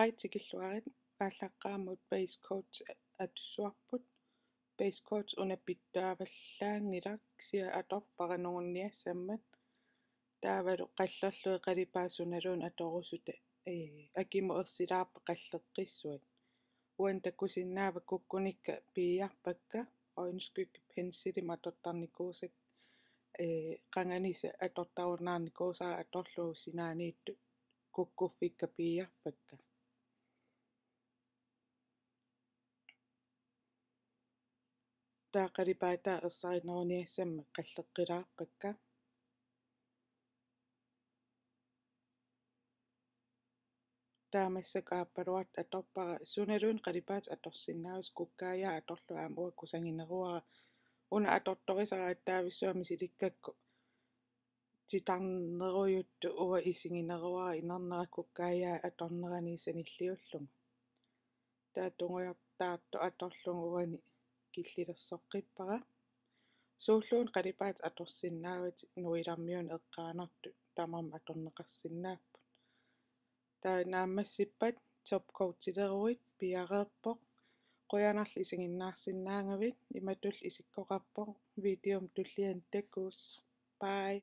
Haitiqilluarit аллаққаамут base coats атуссуарпут base coats унаппиттуаваллаангилак сиа атор паранугунниа саммат таавалу қаллерлуи қалипаасуналуун аторусута э акима ерсилаарпа қаллеққиссуат уан таккусиннаава куккуникка пииарпакка оинскүкки пенсили матортарникуусак э қанганиса атортарунаарникуусаа аторлуу синаанитт куккуффикка пииарпакка таақалипаата ерсаринерuniaссамма қаллеққилааққакка таамассак ааппалуат аторпара суналуун қалипаат аторсиннаарус куккаая аторлу аама уакку сангинеруара уна аторторисара аттаависсуами силиккакку титарнеруйутту уа исигинеруара инарнера куккаая аторнераниисаниллиуллунга таатунгуйартаарту аторлунгуани киллилерсоққиппара сууллуун қалипаат аторсиннаавит нуилармиун эққаанартут тамарм аторнеқарсиннааппут таа нааммассиппат топкоутилеруит пиареерпоқ қоянарли исигиннаарсиннаангавит иматул исиккоқарпоқ видеом туллиан таккуус бай